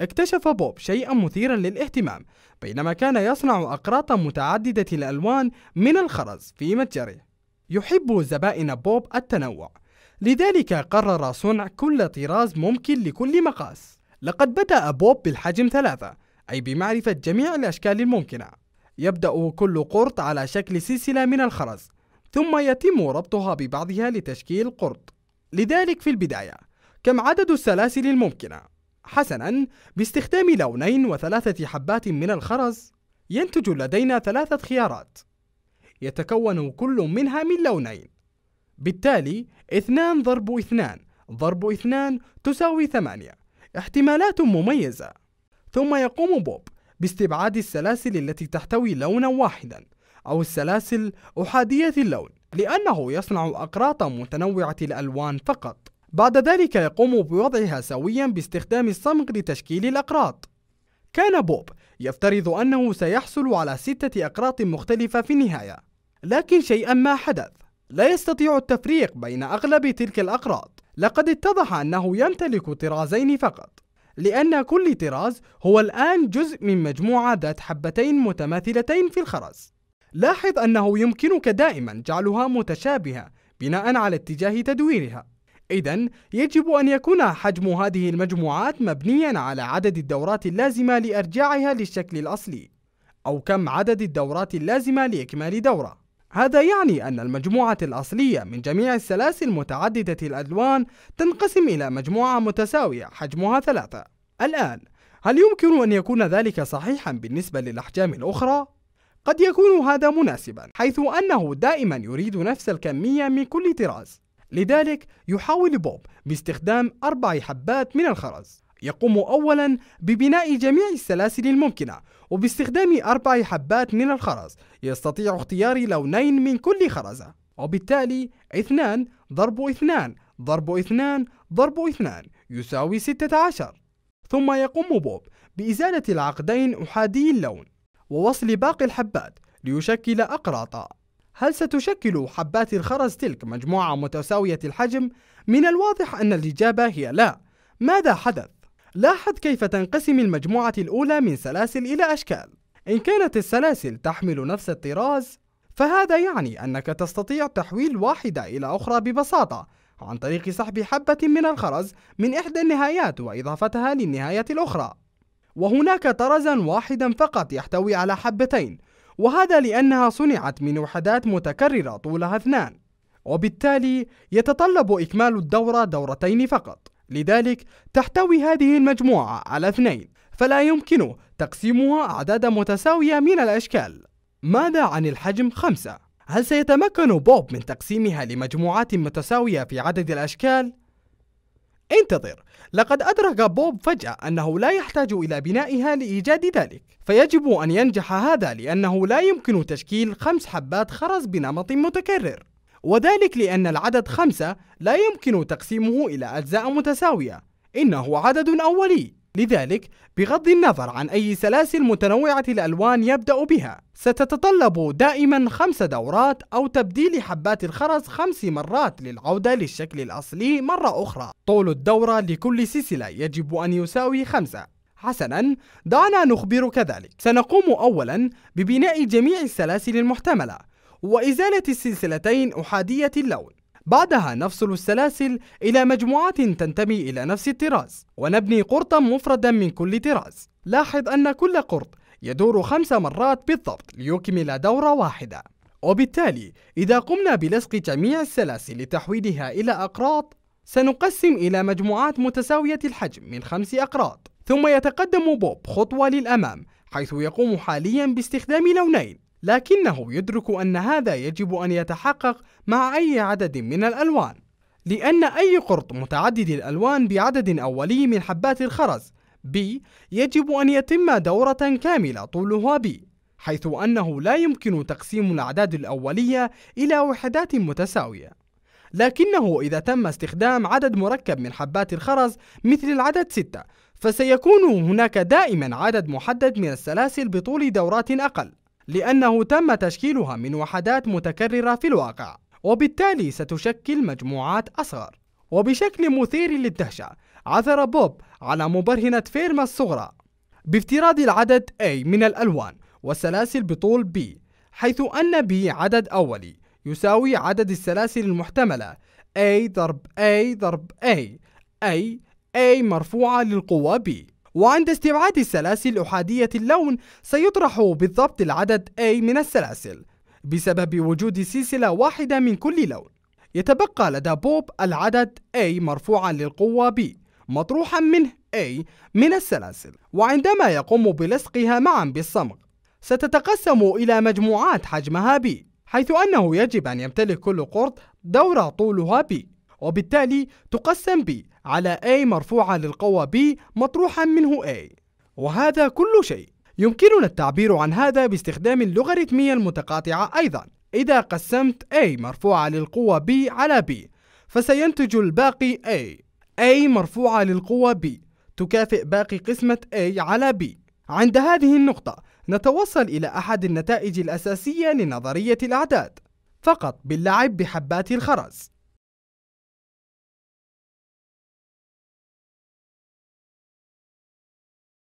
اكتشف بوب شيئا مثيرا للاهتمام بينما كان يصنع أقراط متعددة الألوان من الخرز في متجره يحب زبائن بوب التنوع لذلك قرر صنع كل طراز ممكن لكل مقاس لقد بدأ بوب بالحجم ثلاثة أي بمعرفة جميع الأشكال الممكنة يبدأ كل قرط على شكل سلسلة من الخرز ثم يتم ربطها ببعضها لتشكيل قرط لذلك في البداية كم عدد السلاسل الممكنة حسنا باستخدام لونين وثلاثة حبات من الخرز ينتج لدينا ثلاثة خيارات يتكون كل منها من لونين بالتالي اثنان ضرب اثنان ضرب اثنان تساوي ثمانية احتمالات مميزة ثم يقوم بوب باستبعاد السلاسل التي تحتوي لونا واحدا أو السلاسل أحادية اللون لأنه يصنع أقراط متنوعة الألوان فقط بعد ذلك يقوم بوضعها سويا باستخدام الصمغ لتشكيل الأقراط كان بوب يفترض أنه سيحصل على ستة أقراط مختلفة في النهاية لكن شيئا ما حدث لا يستطيع التفريق بين أغلب تلك الأقراط لقد اتضح أنه يمتلك طرازين فقط لأن كل طراز هو الآن جزء من مجموعة ذات حبتين متماثلتين في الخرز لاحظ أنه يمكنك دائما جعلها متشابهة بناء على اتجاه تدويرها إذا يجب أن يكون حجم هذه المجموعات مبنيا على عدد الدورات اللازمة لإرجاعها للشكل الأصلي أو كم عدد الدورات اللازمة لإكمال دورة هذا يعني أن المجموعة الأصلية من جميع السلاسل متعددة الألوان تنقسم إلى مجموعة متساوية حجمها ثلاثة الآن هل يمكن أن يكون ذلك صحيحا بالنسبة للأحجام الأخرى؟ قد يكون هذا مناسبا حيث أنه دائما يريد نفس الكمية من كل طراز لذلك يحاول بوب باستخدام أربع حبات من الخرز يقوم أولا ببناء جميع السلاسل الممكنة وباستخدام أربع حبات من الخرز يستطيع اختيار لونين من كل خرزة وبالتالي اثنان ضرب اثنان ضرب اثنان ضرب اثنان يساوي ستة عشر ثم يقوم بوب بإزالة العقدين أحادي اللون ووصل باقي الحبات ليشكل أقراطا هل ستشكل حبات الخرز تلك مجموعة متساوية الحجم؟ من الواضح أن الإجابة هي لا. ماذا حدث؟ لاحظ كيف تنقسم المجموعة الأولى من سلاسل إلى أشكال. إن كانت السلاسل تحمل نفس الطراز، فهذا يعني أنك تستطيع تحويل واحدة إلى أخرى ببساطة عن طريق سحب حبة من الخرز من إحدى النهايات وإضافتها للنهاية الأخرى. وهناك طرزا واحدا فقط يحتوي على حبتين وهذا لأنها صنعت من وحدات متكررة طولها اثنان وبالتالي يتطلب إكمال الدورة دورتين فقط لذلك تحتوي هذه المجموعة على اثنين فلا يمكن تقسيمها أعداد متساوية من الأشكال ماذا عن الحجم خمسة؟ هل سيتمكن بوب من تقسيمها لمجموعات متساوية في عدد الأشكال؟ انتظر لقد أدرك بوب فجأة أنه لا يحتاج إلى بنائها لإيجاد ذلك فيجب أن ينجح هذا لأنه لا يمكن تشكيل خمس حبات خرز بنمط متكرر وذلك لأن العدد خمسة لا يمكن تقسيمه إلى أجزاء متساوية إنه عدد أولي لذلك بغض النظر عن أي سلاسل متنوعة الألوان يبدأ بها ستتطلب دائما خمس دورات أو تبديل حبات الخرز خمس مرات للعودة للشكل الأصلي مرة أخرى طول الدورة لكل سلسلة يجب أن يساوي خمسة حسنا دعنا نخبرك ذلك سنقوم أولا ببناء جميع السلاسل المحتملة وإزالة السلسلتين أحادية اللون بعدها نفصل السلاسل إلى مجموعات تنتمي إلى نفس الطراز ونبني قرطا مفردا من كل طراز لاحظ أن كل قرط يدور خمس مرات بالضبط ليكمل دورة واحدة وبالتالي إذا قمنا بلصق جميع السلاسل لتحويلها إلى أقراط سنقسم إلى مجموعات متساوية الحجم من خمس أقراط ثم يتقدم بوب خطوة للأمام حيث يقوم حاليا باستخدام لونين لكنه يدرك أن هذا يجب أن يتحقق مع أي عدد من الألوان لأن أي قرط متعدد الألوان بعدد أولي من حبات الخرز B يجب أن يتم دورة كاملة طولها B حيث أنه لا يمكن تقسيم الأعداد الأولية إلى وحدات متساوية لكنه إذا تم استخدام عدد مركب من حبات الخرز مثل العدد 6 فسيكون هناك دائما عدد محدد من السلاسل بطول دورات أقل لأنه تم تشكيلها من وحدات متكررة في الواقع وبالتالي ستشكل مجموعات أصغر وبشكل مثير للدهشة عثر بوب على مبرهنة فيرما الصغرى بافتراض العدد A من الألوان والسلاسل بطول B حيث أن B عدد أولي يساوي عدد السلاسل المحتملة A ضرب A ضرب A أي A مرفوعة للقوة B وعند استبعاد السلاسل أحادية اللون سيطرح بالضبط العدد A من السلاسل بسبب وجود سلسلة واحدة من كل لون يتبقى لدى بوب العدد A مرفوعا للقوة B مطروحا منه A من السلاسل وعندما يقوم بلصقها معا بالصمغ ستتقسم إلى مجموعات حجمها B حيث أنه يجب أن يمتلك كل قرط دورة طولها B وبالتالي تقسم ب على A مرفوعة للقوة B مطروحا منه A وهذا كل شيء يمكننا التعبير عن هذا باستخدام اللوغاريتمية المتقاطعة أيضا إذا قسمت A مرفوعة للقوة B على B فسينتج الباقي A A مرفوعة للقوة B تكافئ باقي قسمة A على B عند هذه النقطة نتوصل إلى أحد النتائج الأساسية لنظرية الأعداد فقط باللعب بحبات الخرز